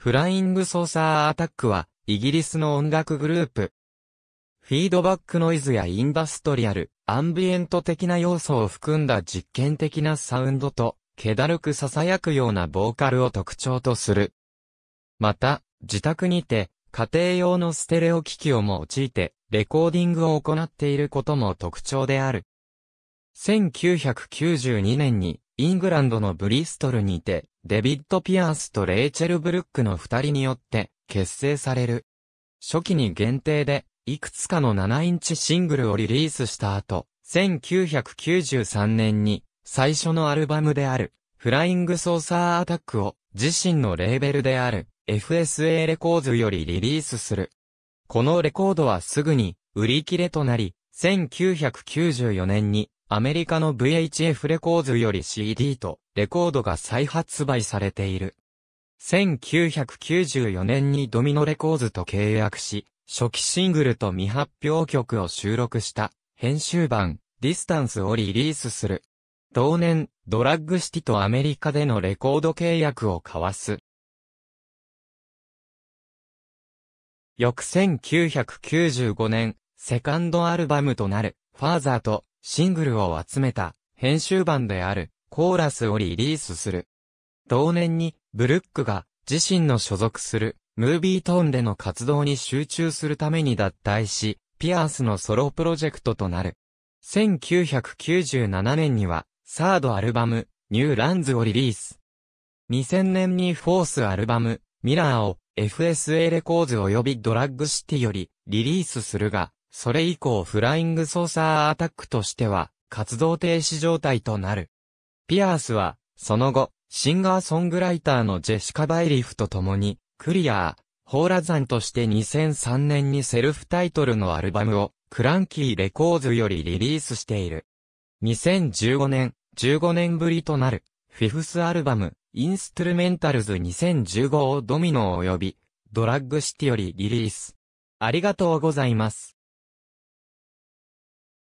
フライングソーサーアタックは、イギリスの音楽グループ。フィードバックノイズやインダストリアル、アンビエント的な要素を含んだ実験的なサウンドと、気だるく囁くようなボーカルを特徴とする。また、自宅にて、家庭用のステレオ機器を用いて、レコーディングを行っていることも特徴である。1992年に、イングランドのブリストルにて、デビッド・ピアースとレイチェル・ブルックの二人によって結成される。初期に限定で、いくつかの7インチシングルをリリースした後、1993年に最初のアルバムである、フライングソーサーアタックを自身のレーベルである FSA レコーズよりリリースする。このレコードはすぐに売り切れとなり、1994年にアメリカの VHF レコーズより CD とレコードが再発売されている。1994年にドミノレコーズと契約し、初期シングルと未発表曲を収録した編集版ディスタンスをリリースする。同年、ドラッグシティとアメリカでのレコード契約を交わす。翌1995年、セカンドアルバムとなる、ファーザーとシングルを集めた編集版であるコーラスをリリースする。同年にブルックが自身の所属するムービートーンでの活動に集中するために脱退し、ピアースのソロプロジェクトとなる。1997年にはサードアルバムニューランズをリリース。2000年にフォースアルバムミラーを FSA レコーズ及びドラッグシティよりリリースするが、それ以降フライングソーサーアタックとしては活動停止状態となる。ピアースは、その後、シンガーソングライターのジェシカ・バイリフと共に、クリアー、ホーラザンとして2003年にセルフタイトルのアルバムを、クランキーレコーズよりリリースしている。2015年、15年ぶりとなる、フィフスアルバム、インストゥルメンタルズ2015をドミノ及び、ドラッグシティよりリリース。ありがとうございます。